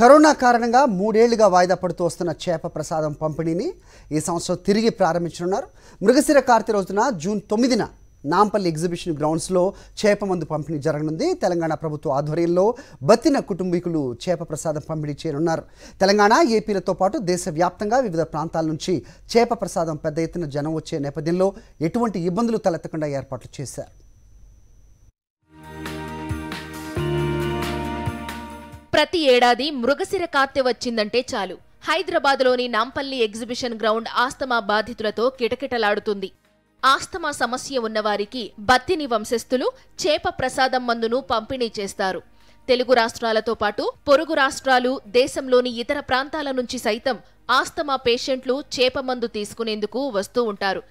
corona కారణంగా మూడేళ్లుగా వాయిదా పడుతూ వస్తున్న చేప ప్రసాదం పంపిణీని ఈ సంవత్సరం తిరిగి ప్రారంభించనున్నారు మృగశిర కార్తీ రోజున జూన్ తొమ్మిదిన నాంపల్లి ఎగ్జిబిషన్ గ్రౌండ్స్లో చేప మందు పంపిణీ జరగనుంది తెలంగాణ ప్రభుత్వ ఆధ్వర్యంలో బతిన కుటుంబీకులు చేప ప్రసాదం పంపిణీ చేయనున్నారు తెలంగాణ ఏపీలతో పాటు దేశవ్యాప్తంగా వివిధ ప్రాంతాల నుంచి చేప ప్రసాదం పెద్ద ఎత్తున జనం వచ్చే నేపథ్యంలో ఎటువంటి ఇబ్బందులు తలెత్తకుండా ఏర్పాట్లు చేశారు ప్రతి ఏడాది మృగశిర కార్తె వచ్చిందంటే చాలు హైదరాబాద్లోని నాంపల్లి ఎగ్జిబిషన్ గ్రౌండ్ ఆస్తమా బాధితులతో కిటకిటలాడుతుంది ఆస్తమా సమస్య ఉన్నవారికి బత్తిని వంశస్థులు చేప ప్రసాదం మందును పంపిణీ చేస్తారు తెలుగు రాష్ట్రాలతో పాటు పొరుగు రాష్ట్రాలు దేశంలోని ఇతర ప్రాంతాల నుంచి సైతం ఆస్తమా పేషెంట్లు చేపమందు తీసుకునేందుకు వస్తూ ఉంటారు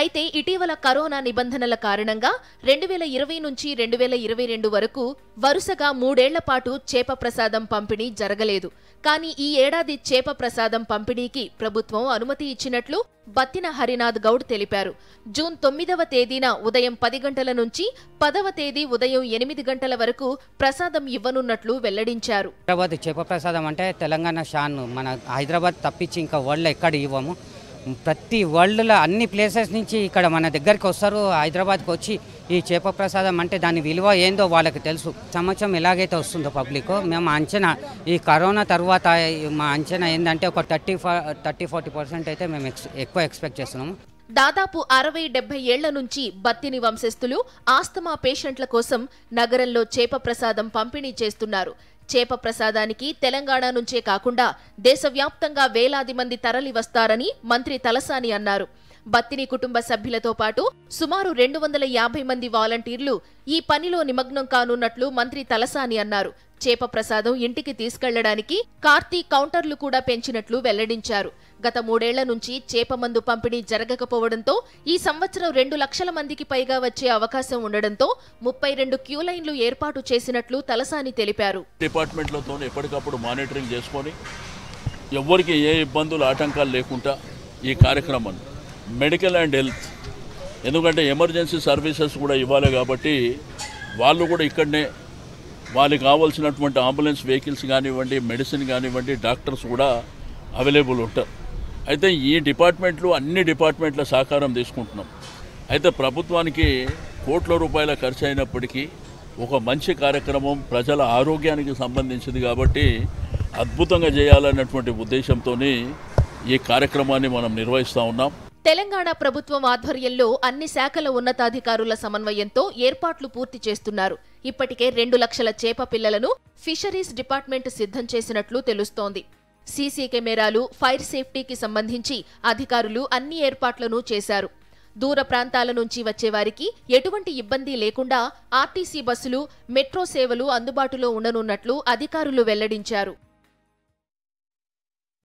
అయితే ఇటీవల కరోనా నిబంధనల కారణంగా రెండు వేల ఇరవై నుంచి రెండు వేల ఇరవై రెండు వరకు వరుసగా మూడేళ్ల పాటు చేప ప్రసాదం పంపిణీ జరగలేదు కానీ ఈ ఏడాది చేప ప్రసాదం పంపిణీకి ప్రభుత్వం అనుమతి ఇచ్చినట్లు బత్తిన హరినాథ్ గౌడ్ తెలిపారు జూన్ తొమ్మిదవ తేదీన ఉదయం పది గంటల నుంచి పదవ తేదీ ఉదయం ఎనిమిది గంటల వరకు ప్రసాదం ఇవ్వనున్నట్లు వెల్లడించారు హైదరాబాద్ చేప ప్రసాదం అంటే తెలంగాణ షాన్ మన హైదరాబాద్ తప్పించి ఇంకా వరల్డ్ ఎక్కడ ఇవ్వము ప్రతి వరల్డ్లో అన్ని ప్లేసెస్ నుంచి ఇక్కడ మన దగ్గరికి వస్తారు హైదరాబాద్కి వచ్చి ఈ చేప ప్రసాదం అంటే దాని విలువ ఏందో వాళ్ళకి తెలుసు సంవత్సరం ఎలాగైతే వస్తుందో పబ్లిక్ మేము అంచనా ఈ కరోనా తర్వాత మా అంచనా ఏంటంటే ఒక థర్టీ థర్టీ ఫార్టీ పర్సెంట్ అయితే మేము ఎక్కువ ఎక్స్పెక్ట్ చేస్తున్నాము దాదాపు అరవై డెబ్బై ఏళ్ల నుంచి బత్తిని వంశస్థులు ఆస్తమా పేషెంట్ల కోసం నగరంలో చేప ప్రసాదం పంపిణీ చేస్తున్నారు చేప ప్రసాదానికి తెలంగాణ నుంచే కాకుండా దేశవ్యాప్తంగా వేలాది మంది తరలి వస్తారని మంత్రి తలసాని అన్నారు బత్తిని కుటుంబ సభ్యులతో పాటు సుమారు రెండు వందల యాభై మంది వాలంటీర్లు ఈ పనిలో నిమగ్నం కానున్నట్లు మంత్రి తలసాని అన్నారు చేప ప్రసాదం ఇంటికి తీసుకెళ్లడానికి కార్తీ కౌంటర్లు కూడా పెంచినట్లు వెల్లడించారు గత మూడేళ్ల నుంచి చేప మందు పంపిణీ జరగకపోవడంతో ఈ సంవత్సరం రెండు లక్షల మందికి పైగా వచ్చే అవకాశం ఉండడంతో ముప్పై రెండు క్యూ లైన్లు ఏర్పాటు చేసినట్లు తలసాని తెలిపారు డిపార్ట్మెంట్లతో ఎప్పటికప్పుడు మానిటరింగ్ చేసుకొని ఎవరికి ఏ ఇబ్బందులు ఆటంకాలు లేకుండా ఈ కార్యక్రమం మెడికల్ అండ్ హెల్త్ ఎందుకంటే ఎమర్జెన్సీ సర్వీసెస్ కూడా ఇవ్వాలి కాబట్టి వాళ్ళు కూడా ఇక్కడనే వాళ్ళకి కావాల్సినటువంటి అంబులెన్స్ వెహికల్స్ కానివ్వండి మెడిసిన్ కానివ్వండి డాక్టర్స్ కూడా అవైలబుల్ ఉంటారు అయితే ఈ డిపార్ట్మెంట్లు అన్ని డిపార్ట్మెంట్ల సహకారం తీసుకుంటున్నాం అయితే ప్రభుత్వానికి కోట్ల రూపాయల ఖర్చు అయినప్పటికీ ఒక మంచి కార్యక్రమం ప్రజల ఆరోగ్యానికి సంబంధించింది కాబట్టి అద్భుతంగా చేయాలన్నటువంటి ఉద్దేశంతో ఈ కార్యక్రమాన్ని మనం నిర్వహిస్తూ ఉన్నాం తెలంగాణ ప్రభుత్వం ఆధ్వర్యంలో అన్ని శాఖల ఉన్నతాధికారుల సమన్వయంతో ఏర్పాట్లు పూర్తి చేస్తున్నారు ఇప్పటికే రెండు లక్షల చేప పిల్లలను ఫిషరీస్ డిపార్ట్మెంట్ సిద్ధం చేసినట్లు తెలుస్తోంది సీసీ కెమెరాలు ఫైర్ సేఫ్టీకి సంబంధించి అధికారులు అన్ని ఏర్పాట్లను చేశారు దూర ప్రాంతాల నుంచి వచ్చేవారికి ఎటువంటి ఇబ్బంది లేకుండా ఆర్టీసీ బస్సులు మెట్రో సేవలు అందుబాటులో ఉండనున్నట్లు అధికారులు వెల్లడించారు